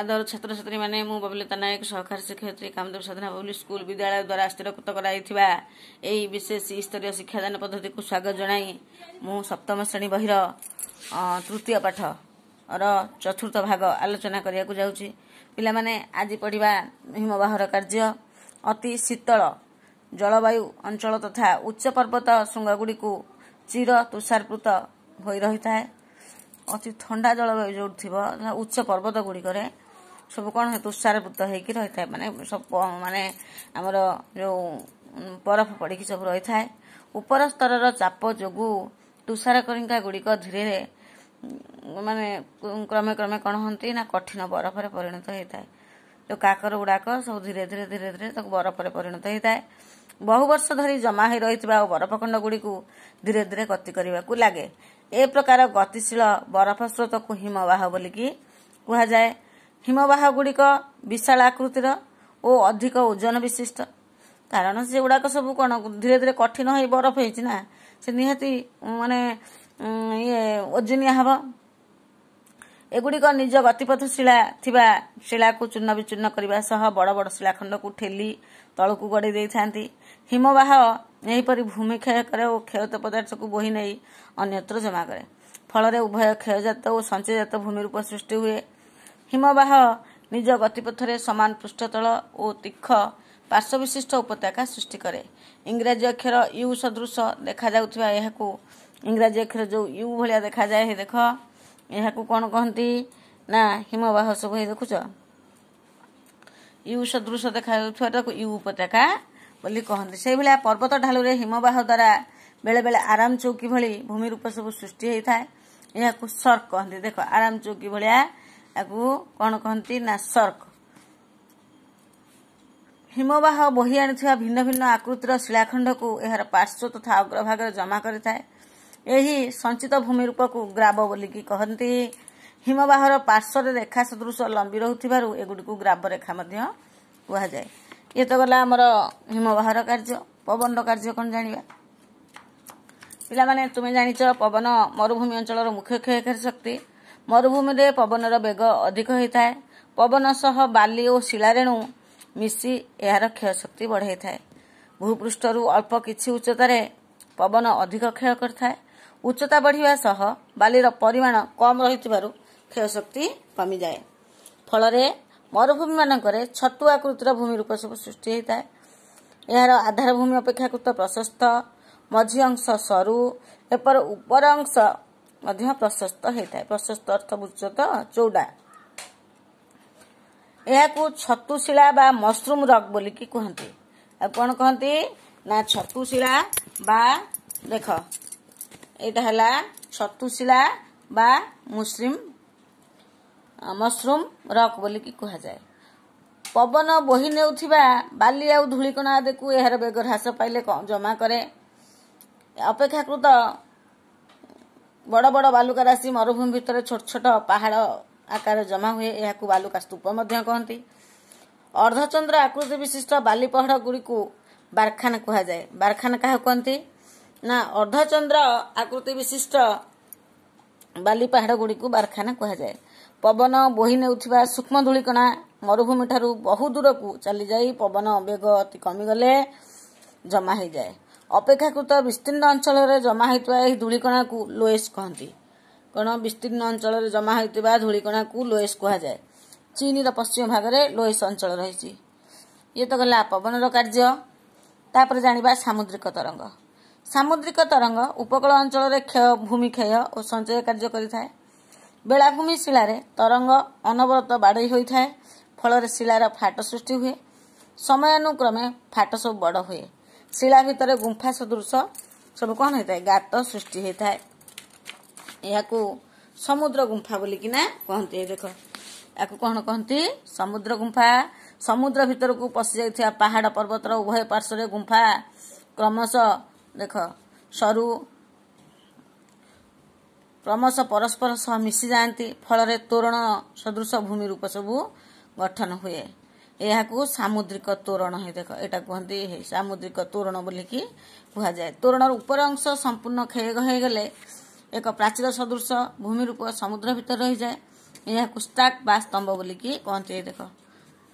ଆଦର ଛାତ୍ରଛାତ୍ରୀମାନେ ମୁଁ ବବିଲତା ନାୟକ ସହକାରୀ ଶିକ୍ଷୟତ୍ରୀ କାମଦେବ ସାଧନା ବବୁଲି ସ୍କୁଲ ବିଦ୍ୟାଳୟ ଦ୍ୱାରା ସ୍ଥିରକୃତ କରାଯାଇଥିବା ଏହି ବିଶେଷ ସ୍ତରୀୟ ଶିକ୍ଷାଦାନ ପଦ୍ଧତିକୁ ସ୍ୱାଗତ ଜଣାଇ ମୁଁ ସପ୍ତମ ଶ୍ରେଣୀ ବହିର ତୃତୀୟ ପାଠର ଚତୁର୍ଥ ଭାଗ ଆଲୋଚନା କରିବାକୁ ଯାଉଛି ପିଲାମାନେ ଆଜି ପଢ଼ିବା ହିମବାହର କାର୍ଯ୍ୟ ଅତି ଶୀତଳ ଜଳବାୟୁ ଅଞ୍ଚଳ ତଥା ଉଚ୍ଚ ପର୍ବତ ଶୃଙ୍ଗଗୁଡ଼ିକୁ ଚିର ତୁଷାରପୃତ ହୋଇ ରହିଥାଏ ଅତି ଥଣ୍ଡା ଜଳବାୟୁ ଯେଉଁଠି ଥିବ ଉଚ୍ଚ ପର୍ବତ ଗୁଡ଼ିକରେ ସବୁ କ'ଣ ତୁଷାର ତୁଷାରଭୂତ ହେଇକି ରହିଥାଏ ମାନେ ସବୁ ମାନେ ଆମର ଯେଉଁ ବରଫ ପଡ଼ିକି ସବୁ ରହିଥାଏ ଉପର ସ୍ତରର ଚାପ ଯୋଗୁଁ ତୁଷାରକରିଙ୍କା ଗୁଡ଼ିକ ଧୀରେ ମାନେ କ୍ରମେ କ୍ରମେ କ'ଣ ହୁଅନ୍ତି ନା କଠିନ ବରଫରେ ପରିଣତ ହେଇଥାଏ ଯେଉଁ କାକର ଗୁଡ଼ାକ ସବୁ ଧୀରେ ଧୀରେ ଧୀରେ ଧୀରେ ତାକୁ ବରଫରେ ପରିଣତ ହେଇଥାଏ ବହୁ ବର୍ଷ ଧରି ଜମା ହୋଇ ରହିଥିବା ବରଫ ବରଫଖଣ୍ଡଗୁଡ଼ିକୁ ଧୀରେ ଧୀରେ ଗତି କରିବାକୁ ଲାଗେ ଏ ପ୍ରକାର ଗତିଶୀଳ ବରଫ ସ୍ରୋତକୁ ହିମବାହ ବୋଲିକି କୁହାଯାଏ ହିମବାହ ଗୁଡ଼ିକ ବିଶାଳ ଆକୃତିର ଓ ଅଧିକ ଓଜନ ବିଶିଷ୍ଟ କାରଣ ସେଗୁଡ଼ାକ ସବୁ କ'ଣ ଧୀରେ ଧୀରେ କଠିନ ହୋଇ ବରଫ ହୋଇଛି ନା ସେ ନିହାତି ମାନେ ଇଏ ଓଜନିଆ ହେବ ଏଗୁଡ଼ିକ ନିଜ ଗତିପଥ ଶିଳା ଥିବା ଶିଳାକୁ ଚୂର୍ଣ୍ଣ ବିଚୂର୍ଣ୍ଣ କରିବା ସହ ବଡ଼ ବଡ଼ ଶିଳାଖଣ୍ଡକୁ ଠେଲି ତଳକୁ ଗଡ଼େଇ ଦେଇଥାନ୍ତି ହିମବାହ ଏହିପରି ଭୂମି କ୍ଷୟ କରେ ଓ କ୍ଷୟତ ପଦାର୍ଥକୁ ବୋହି ନେଇ ଅନ୍ୟତ୍ର ଜମା କରେ ଫଳରେ ଉଭୟ କ୍ଷୟଜାତ ଓ ସଞ୍ଚୟଜାତ ଭୂମି ରୂପ ସୃଷ୍ଟି ହୁଏ ହିମବାହ ନିଜ ଗତିପଥରେ ସମାନ ପୃଷ୍ଠତଳ ଓ ତୀଖ ପାର୍ଶ୍ୱବିଶିଷ୍ଟ ଉପତ୍ୟକା ସୃଷ୍ଟି କରେ ଇଂରାଜୀ ଅକ୍ଷର ୟୁ ସଦୃଶ ଦେଖାଯାଉଥିବା ଏହାକୁ ଇଂରାଜୀ ଅକ୍ଷର ଯେଉଁ ୟୁ ଭଳିଆ ଦେଖାଯାଏ ହେ ଦେଖ ଏହାକୁ କ'ଣ କହନ୍ତି ନା ହିମବାହ ସବୁ ହେଇ ଦେଖୁଛ ୟୁ ସଦୃଶ ଦେଖାଯାଉଥିବା ତାକୁ ୟୁ ଉପତ୍ୟକା ବୋଲି କହନ୍ତି ସେଇଭଳିଆ ପର୍ବତ ଢାଲୁରେ ହିମବାହ ଦ୍ୱାରା ବେଳେବେଳେ ଆରାମ ଚୌକି ଭଳି ଭୂମି ରୂପ ସବୁ ସୃଷ୍ଟି ହେଇଥାଏ ଏହାକୁ ସର୍କ କହନ୍ତି ଦେଖ ଆରାମ ଚୌକି ଭଳିଆ ଏହାକୁ କଣ କହନ୍ତି ନା ସର୍କ ହିମବାହ ବହି ଆଣିଥିବା ଭିନ୍ନ ଭିନ୍ନ ଆକୃତିର ଶିଳାଖଣ୍ଡକୁ ଏହାର ପାର୍ଶ୍ୱ ତଥା ଅଗ୍ରଭାଗରେ ଜମା କରିଥାଏ ଏହି ସଞ୍ଚିତ ଭୂମି ରୂପକୁ ଗ୍ରାବ ବୋଲିକି କହନ୍ତି ହିମବାହର ପାର୍ଶ୍ୱରେ ରେଖା ସଦୃଶ ଲମ୍ବି ରହୁଥିବାରୁ ଏଗୁଡ଼ିକୁ ଗ୍ରାବ ରେଖା ମଧ୍ୟ କୁହାଯାଏ ଇଏ ତ ଗଲା ଆମର ହିମବାହର କାର୍ଯ୍ୟ ପବନର କାର୍ଯ୍ୟ କ'ଣ ଜାଣିବା ପିଲାମାନେ ତୁମେ ଜାଣିଛ ପବନ ମରୁଭୂମି ଅଞ୍ଚଳର ମୁଖ୍ୟ କ୍ଷୟକାରୀ ଶକ୍ତି ମରୁଭୂମିରେ ପବନର ବେଗ ଅଧିକ ହୋଇଥାଏ ପବନ ସହ ବାଲି ଓ ଶିଳାରେଣୁ ମିଶି ଏହାର କ୍ଷୟଶକ୍ତି ବଢ଼ାଇଥାଏ ଭୂପୃଷ୍ଠରୁ ଅଳ୍ପ କିଛି ଉଚ୍ଚତାରେ ପବନ ଅଧିକ କ୍ଷୟ କରିଥାଏ ଉଚ୍ଚତା ବଢ଼ିବା ସହ ବାଲିର ପରିମାଣ କମ୍ ରହିଥିବାରୁ କ୍ଷୟଶକ୍ତି କମିଯାଏ ଫଳରେ ମରୁଭୂମିମାନଙ୍କରେ ଛତୁଆକୃତିର ଭୂମିରୂପ ସବୁ ସୃଷ୍ଟି ହୋଇଥାଏ ଏହାର ଆଧାରଭୂମି ଅପେକ୍ଷାକୃତ ପ୍ରଶସ୍ତ ମଝି ଅଂଶ ସରୁ ଏପର ଉପର ଅଂଶ ମଧ୍ୟ ପ୍ରଶସ୍ତ ହୋଇଥାଏ ପ୍ରଶସ୍ତ ଅର୍ଥ ବୁଝୁଛ ତ ଚଉଡ଼ା ଏହାକୁ ଛତୁଶିଳା ବା ମସରୁମ୍ ରକ୍ ବୋଲିକି କୁହନ୍ତି ଆଉ କ'ଣ କହନ୍ତି ନା ଛତୁଶିଳା ବା ଦେଖ ଏଇଟା ହେଲା ଛତୁଶିଳା ବା ମୁସଲିମ ମସରୁମ୍ ରକ୍ ବୋଲିକି କୁହାଯାଏ ପବନ ବୋହି ନେଉଥିବା ବାଲି ଆଉ ଧୂଳିକଣା ଆଦିକୁ ଏହାର ବେଗ ହ୍ରାସ ପାଇଲେ ଜମା କରେ ଅପେକ୍ଷାକୃତ ବଡ଼ ବଡ଼ ବାଲୁକା ରାଶି ମରୁଭୂମି ଭିତରେ ଛୋଟ ଛୋଟ ପାହାଡ଼ ଆକାରରେ ଜମା ହୁଏ ଏହାକୁ ବାଲୁକା ସ୍ତୂପ ମଧ୍ୟ କହନ୍ତି ଅର୍ଦ୍ଧଚନ୍ଦ୍ର ଆକୃତି ବିଶିଷ୍ଟ ବାଲି ପହଡ଼ ଗୁଡ଼ିକୁ ବାରଖାନ କୁହାଯାଏ ବାରଖାନ କାହାକୁ କୁହନ୍ତି ନା ଅର୍ଦ୍ଧଚନ୍ଦ୍ର ଆକୃତି ବିଶିଷ୍ଟ ବାଲି ପାହାଡ଼ ଗୁଡ଼ିକୁ ବାରଖାନ କୁହାଯାଏ ପବନ ବୋହି ନେଉଥିବା ସୂକ୍ଷ୍ମ ଧୂଳିକଣା ମରୁଭୂମିଠାରୁ ବହୁ ଦୂରକୁ ଚାଲିଯାଇ ପବନ ବେଗ ଅତି କମିଗଲେ ଜମା ହୋଇଯାଏ ଅପେକ୍ଷାକୃତ ବିସ୍ତୀର୍ଣ୍ଣ ଅଞ୍ଚଳରେ ଜମା ହୋଇଥିବା ଏହି ଧୂଳିକଣାକୁ ଲୋଏସ୍ କହନ୍ତି କାରଣ ବିସ୍ତୀର୍ଣ୍ଣ ଅଞ୍ଚଳରେ ଜମା ହୋଇଥିବା ଧୂଳିକଣାକୁ ଲୋଏସ୍ କୁହାଯାଏ ଚୀନର ପଶ୍ଚିମ ଭାଗରେ ଲୋଏସ୍ ଅଞ୍ଚଳ ରହିଛି ଇଏ ତ ଗଲା ପବନର କାର୍ଯ୍ୟ ତାପରେ ଜାଣିବା ସାମୁଦ୍ରିକ ତରଙ୍ଗ ସାମୁଦ୍ରିକ ତରଙ୍ଗ ଉପକୂଳ ଅଞ୍ଚଳରେ କ୍ଷୟ ଭୂମି କ୍ଷୟ ଓ ସଞ୍ଚୟ କାର୍ଯ୍ୟ କରିଥାଏ ବେଳାଭୂମି ଶିଳାରେ ତରଙ୍ଗ ଅନବରତ ବାଡ଼େଇ ହୋଇଥାଏ ଫଳରେ ଶିଳାର ଫାଟ ସୃଷ୍ଟି ହୁଏ ସମୟାନୁକ୍ରମେ ଫାଟ ସବୁ ବଡ଼ ହୁଏ ଶିଳା ଭିତରେ ଗୁମ୍ଫା ସଦୃଶ ସବୁ କ'ଣ ହୋଇଥାଏ ଗାତ ସୃଷ୍ଟି ହୋଇଥାଏ ଏହାକୁ ସମୁଦ୍ର ଗୁମ୍ଫା ବୋଲିକିନା କହନ୍ତି ଦେଖ ଏହାକୁ କ'ଣ କହନ୍ତି ସମୁଦ୍ର ଗୁମ୍ଫା ସମୁଦ୍ର ଭିତରକୁ ପଶିଯାଇଥିବା ପାହାଡ଼ ପର୍ବତର ଉଭୟ ପାର୍ଶ୍ୱରେ ଗୁମ୍ଫା କ୍ରମଶଃ ଦେଖ ସରୁ କ୍ରମଶଃ ପରସ୍ପର ସହ ମିଶିଯାଆନ୍ତି ଫଳରେ ତୋରଣ ସଦୃଶ ଭୂମି ରୂପ ସବୁ ଗଠନ ହୁଏ ଏହାକୁ ସାମୁଦ୍ରିକ ତୋରଣ ହେଇ ଦେଖ ଏଇଟା କୁହନ୍ତି ସାମୁଦ୍ରିକ ତୋରଣ ବୋଲିକି କୁହାଯାଏ ତୋରଣର ଉପର ଅଂଶ ସମ୍ପୂର୍ଣ୍ଣ କ୍ଷୟ ହୋଇଗଲେ ଏକ ପ୍ରାଚୀର ସଦୃଶ ଭୂମି ରୂପ ସମୁଦ୍ର ଭିତରେ ରହିଯାଏ ଏହାକୁ ଷ୍ଟାକ୍ ବା ସ୍ତମ୍ଭ ବୋଲିକି କୁହନ୍ତି ଦେଖ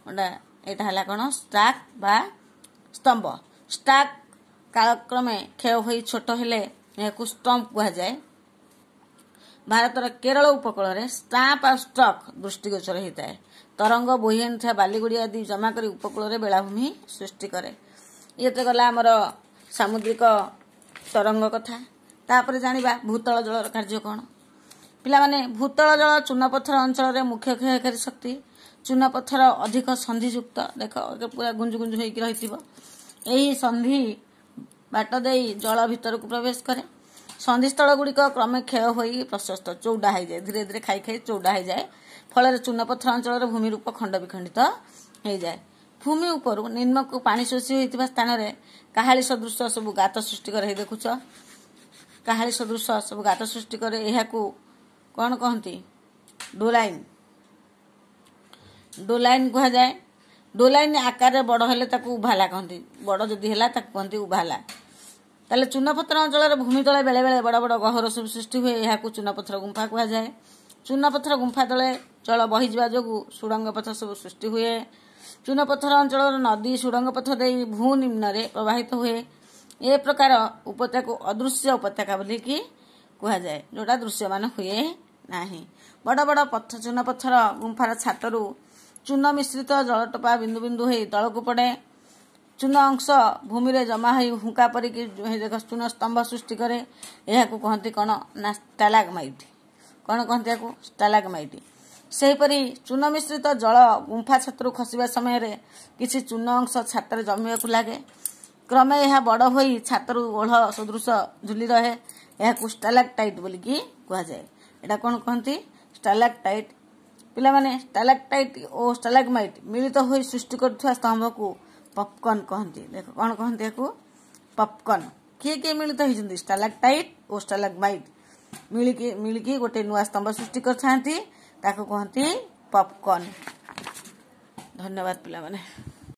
ଗୋଟା ଏଇଟା ହେଲା କ'ଣ ଷ୍ଟାକ୍ ବା ସ୍ତମ୍ଭ ଷ୍ଟାକ୍ କାଳକ୍ରମେ କ୍ଷୟ ହୋଇ ଛୋଟ ହେଲେ ଏହାକୁ ଷ୍ଟମ୍ପ କୁହାଯାଏ ଭାରତର କେରଳ ଉପକୂଳରେ ଷ୍ଟାମ୍ପ ଆଉ ଷ୍ଟକ୍ ଦୃଷ୍ଟିଗୋଚର ହୋଇଥାଏ ତରଙ୍ଗ ବୋହି ଆଣିଥିବା ବାଲିଗୁଡ଼ି ଆଦି ଜମା କରି ଉପକୂଳରେ ବେଳାଭୂମି ସୃଷ୍ଟି କରେ ଇଏ ତ ଗଲା ଆମର ସାମୁଦ୍ରିକ ତରଙ୍ଗ କଥା ତାପରେ ଜାଣିବା ଭୂତଳ ଜଳର କାର୍ଯ୍ୟ କ'ଣ ପିଲାମାନେ ଭୂତଳ ଜଳ ଚୂନପଥର ଅଞ୍ଚଳରେ ମୁଖ୍ୟ କ୍ଷୟକାରୀ ଶକ୍ତି ଚୂନପଥର ଅଧିକ ସନ୍ଧିଯୁକ୍ତ ଦେଖ ପୁରା ଗୁଞ୍ଜୁ ଗୁଞ୍ଜୁ ହୋଇକି ରହିଥିବ ଏହି ସନ୍ଧି ବାଟ ଦେଇ ଜଳ ଭିତରକୁ ପ୍ରବେଶ କରେ ସନ୍ଧିସ୍ଥଳ ଗୁଡ଼ିକ କ୍ରମେ କ୍ଷୟ ହୋଇ ପ୍ରଶସ୍ତ ଚଉଡ଼ା ହୋଇଯାଏ ଧୀରେ ଧୀରେ ଖାଇ ଖାଇ ଚଉଡ଼ା ହୋଇଯାଏ ଫଳରେ ଚୂନପଥର ଅଞ୍ଚଳର ଭୂମିରୂପ ଖଣ୍ଡବିଖଣ୍ଡିତ ହୋଇଯାଏ ଭୂମି ଉପରୁ ନିମ୍ନକୁ ପାଣି ଶୋଷି ହୋଇଥିବା ସ୍ଥାନରେ କାହାଳି ସଦୃଶ ସବୁ ଗାତ ସୃଷ୍ଟି କରେ ଦେଖୁଛ କାହାଳି ସଦୃଶ ସବୁ ଗାତ ସୃଷ୍ଟି କରେ ଏହାକୁ କ'ଣ କହନ୍ତି ଡୋଲାଇନ୍ ଡୋଲାଇନ୍ କୁହାଯାଏ ଡୋଲାଇନ୍ ଆକାରରେ ବଡ଼ ହେଲେ ତାକୁ ଉଭାଲା କହନ୍ତି ବଡ଼ ଯଦି ହେଲା ତାକୁ କୁହନ୍ତି ଉଭାଲା ତାହେଲେ ଚୁନାପଥର ଅଞ୍ଚଳରେ ଭୂମି ତଳେ ବେଳେବେଳେ ବଡ଼ ବଡ଼ ଗହର ସବୁ ସୃଷ୍ଟି ହୁଏ ଏହାକୁ ଚୁନାପଥର ଗୁମ୍ଫା କୁହାଯାଏ ଚୁନାପଥର ଗୁମ୍ଫା ତଳେ ଜଳ ବହିଯିବା ଯୋଗୁଁ ସୁଡ଼ଙ୍ଗ ପଥ ସବୁ ସୃଷ୍ଟି ହୁଏ ଚୁନାପଥର ଅଞ୍ଚଳର ନଦୀ ସୁଡ଼ଙ୍ଗ ପଥ ଦେଇ ଭୂ ନିମ୍ନରେ ପ୍ରବାହିତ ହୁଏ ଏ ପ୍ରକାର ଉପତ୍ୟକାକୁ ଅଦୃଶ୍ୟ ଉପତ୍ୟକା ବୋଲିକି କୁହାଯାଏ ଯେଉଁଟା ଦୃଶ୍ୟମାନ ହୁଏ ନାହିଁ ବଡ଼ ବଡ଼ ପଥ ଚୁନାପଥର ଗୁମ୍ଫାର ଛାତରୁ ଚୁନ ମିଶ୍ରିତ ଜଳଟୋପା ବିନ୍ଦୁ ବିନ୍ଦୁ ହୋଇ ତଳକୁ ପଡ଼େ ଚୂନ ଅଂଶ ଭୂମିରେ ଜମା ହୋଇ ହୁଙ୍କା ପରିକି ଚୂନ ସ୍ତମ୍ଭ ସୃଷ୍ଟି କରେ ଏହାକୁ କହନ୍ତି କ'ଣ ନା ଷ୍ଟାଲାଗ ମାଇଟ କ'ଣ କହନ୍ତି ଏହାକୁ ଷ୍ଟାଲାଗ ମାଇଟ ସେହିପରି ଚୂନ ମିଶ୍ରିତ ଜଳ ଗୁମ୍ଫା ଛାତରୁ ଖସିବା ସମୟରେ କିଛି ଚୂନ ଅଂଶ ଛାତରେ ଜମିବାକୁ ଲାଗେ କ୍ରମେ ଏହା ବଡ଼ ହୋଇ ଛାତରୁ ଓଢ଼ ସଦୃଶ ଝୁଲି ରହେ ଏହାକୁ ଷ୍ଟାଲାକ୍ ଟାଇଟ୍ ବୋଲିକି କୁହାଯାଏ ଏଇଟା କ'ଣ କହନ୍ତି ଷ୍ଟାଲାକ୍ ଟାଇଟ୍ ପିଲାମାନେ ଷ୍ଟାଲାକ୍ ଟାଇଟ୍ ଓ ଷ୍ଟାଲାଗ୍ ମାଇଟ୍ ମିଳିତ ହୋଇ ସୃଷ୍ଟି କରୁଥିବା ସ୍ତମ୍ଭକୁ ପପକର୍ଣ୍ଣ କହନ୍ତି ଦେଖ କ'ଣ କହନ୍ତି ଏହାକୁ ପପକର୍ଣ୍ଣ କିଏ କିଏ ମିଳିତ ହେଇଛନ୍ତି ଷ୍ଟାଲାକ୍ଟାଇଟ୍ ଓ ଷ୍ଟାଲାକ୍ମାଇଟ୍ ମିଳିକି ମିଳିକି ଗୋଟେ ନୂଆ ସ୍ତମ୍ଭ ସୃଷ୍ଟି କରିଥାନ୍ତି ତାକୁ କହନ୍ତି ପପକର୍ଣ୍ଣ ଧନ୍ୟବାଦ ପିଲାମାନେ